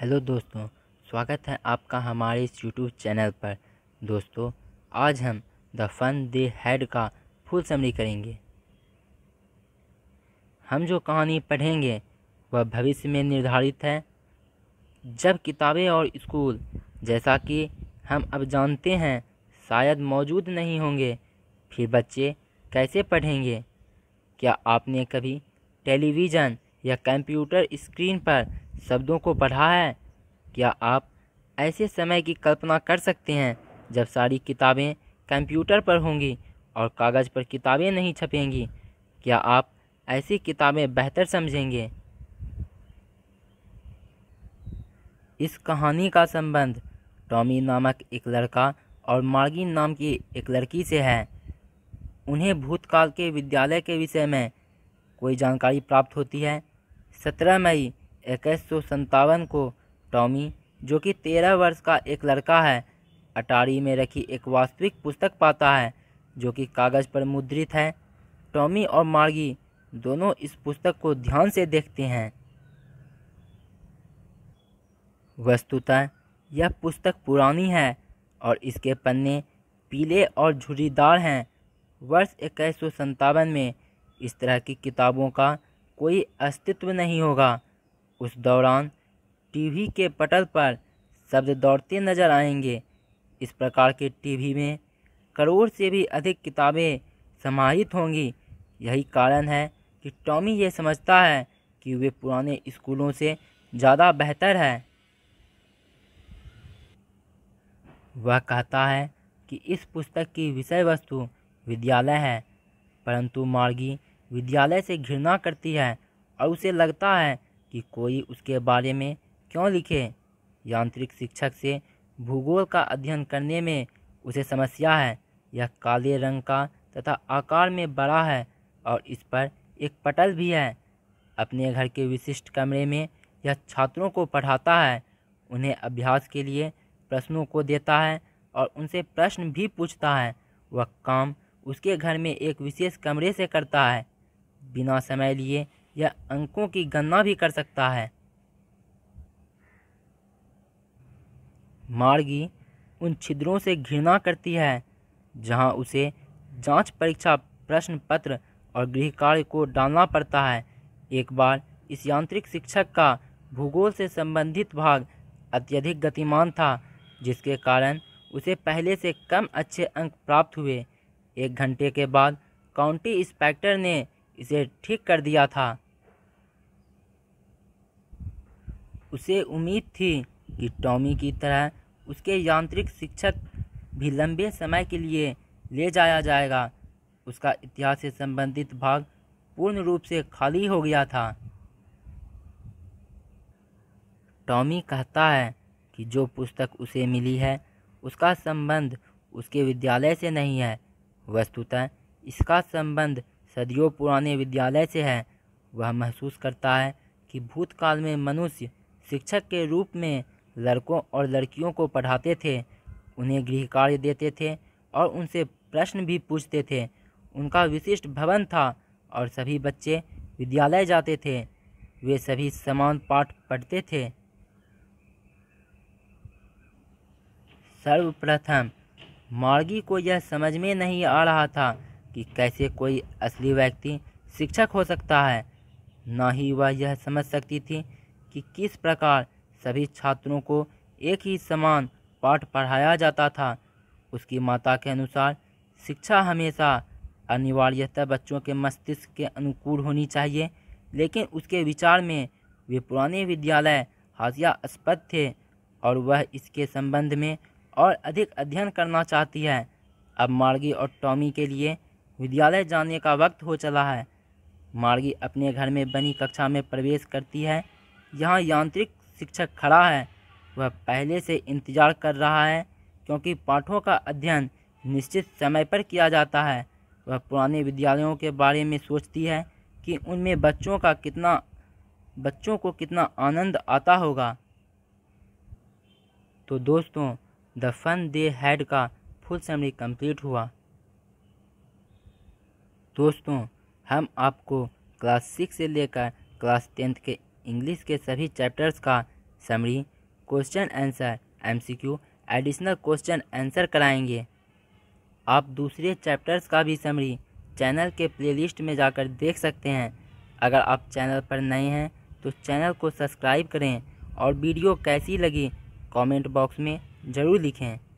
hello दोस्तों स्वागत है आपका हमारे इस यूट्यूब चैनल पर दोस्तों आज हम द फन दे हेड का फुल समरी करेंगे हम जो कहानी पढ़ेंगे वह भविष्य में निर्धारित है जब किताबें और स्कूल जैसा कि हम अब जानते हैं शायद मौजूद नहीं होंगे फिर बच्चे कैसे पढ़ेंगे क्या आपने कभी टेलीविज़न या कंप्यूटर स्क्रीन पर शब्दों को पढ़ा है क्या आप ऐसे समय की कल्पना कर सकते हैं जब सारी किताबें कंप्यूटर पर होंगी और कागज़ पर किताबें नहीं छपेंगी क्या आप ऐसी किताबें बेहतर समझेंगे इस कहानी का संबंध टॉमी नामक एक लड़का और मार्गिन नाम की एक लड़की से है उन्हें भूतकाल के विद्यालय के विषय में कोई जानकारी प्राप्त होती है सत्रह मई इक्कीस सौ संतावन को टॉमी जो कि तेरह वर्ष का एक लड़का है अटारी में रखी एक वास्तविक पुस्तक पाता है जो कि कागज़ पर मुद्रित है टॉमी और मार्गी दोनों इस पुस्तक को ध्यान से देखते हैं वस्तुतः यह पुस्तक पुरानी है और इसके पन्ने पीले और झुर्रीदार हैं वर्ष इक्कीस सौ संतावन में इस तरह की किताबों का कोई अस्तित्व नहीं होगा उस दौरान टीवी के पटल पर शब्द दौड़ते नजर आएंगे इस प्रकार के टीवी में करोड़ से भी अधिक किताबें समाहित होंगी यही कारण है कि टॉमी ये समझता है कि वे पुराने स्कूलों से ज़्यादा बेहतर है वह कहता है कि इस पुस्तक की विषय वस्तु विद्यालय है परंतु मार्गी विद्यालय से घृणा करती है और उसे लगता है कि कोई उसके बारे में क्यों लिखे यांत्रिक शिक्षक से भूगोल का अध्ययन करने में उसे समस्या है यह काले रंग का तथा आकार में बड़ा है और इस पर एक पटल भी है अपने घर के विशिष्ट कमरे में यह छात्रों को पढ़ाता है उन्हें अभ्यास के लिए प्रश्नों को देता है और उनसे प्रश्न भी पूछता है वह काम उसके घर में एक विशेष कमरे से करता है बिना समय लिए यह अंकों की गणना भी कर सकता है मार्गी उन छिद्रों से घृणा करती है जहां उसे जांच परीक्षा प्रश्न पत्र और गृह कार्य को डालना पड़ता है एक बार इस यांत्रिक शिक्षक का भूगोल से संबंधित भाग अत्यधिक गतिमान था जिसके कारण उसे पहले से कम अच्छे अंक प्राप्त हुए एक घंटे के बाद काउंटी इंस्पेक्टर ने इसे ठीक कर दिया था उसे उम्मीद थी कि टॉमी की तरह उसके यांत्रिक शिक्षक भी लंबे समय के लिए ले जाया जाएगा उसका इतिहास से संबंधित भाग पूर्ण रूप से खाली हो गया था टॉमी कहता है कि जो पुस्तक उसे मिली है उसका संबंध उसके विद्यालय से नहीं है वस्तुतः इसका संबंध सदियों पुराने विद्यालय से है वह महसूस करता है कि भूतकाल में मनुष्य शिक्षक के रूप में लड़कों और लड़कियों को पढ़ाते थे उन्हें गृह कार्य देते थे और उनसे प्रश्न भी पूछते थे उनका विशिष्ट भवन था और सभी बच्चे विद्यालय जाते थे वे सभी समान पाठ पढ़ते थे सर्वप्रथम मार्गी को यह समझ में नहीं आ रहा था कि कैसे कोई असली व्यक्ति शिक्षक हो सकता है न ही वह यह समझ सकती थी कि किस प्रकार सभी छात्रों को एक ही समान पाठ पढ़ाया जाता था उसकी माता के अनुसार शिक्षा हमेशा अनिवार्यतः बच्चों के मस्तिष्क के अनुकूल होनी चाहिए लेकिन उसके विचार में वे पुराने विद्यालय हाशियास्पद थे और वह इसके संबंध में और अधिक अध्ययन करना चाहती है अब मार्गी और टॉमी के लिए विद्यालय जाने का वक्त हो चला है मार्गी अपने घर में बनी कक्षा में प्रवेश करती है यहाँ यांत्रिक शिक्षक खड़ा है वह पहले से इंतजार कर रहा है क्योंकि पाठों का अध्ययन निश्चित समय पर किया जाता है वह पुराने विद्यालयों के बारे में सोचती है कि उनमें बच्चों का कितना बच्चों को कितना आनंद आता होगा तो दोस्तों द फन दे हैड का फुल समरी कंप्लीट हुआ दोस्तों हम आपको क्लास सिक्स से लेकर क्लास टेंथ के इंग्लिश के सभी चैप्टर्स का summary question answer MCQ additional question answer कराएंगे आप दूसरे चैप्टर्स का भी समरी चैनल के प्लेलिस्ट में जाकर देख सकते हैं अगर आप चैनल पर नए हैं तो चैनल को सब्सक्राइब करें और वीडियो कैसी लगी कमेंट बॉक्स में ज़रूर लिखें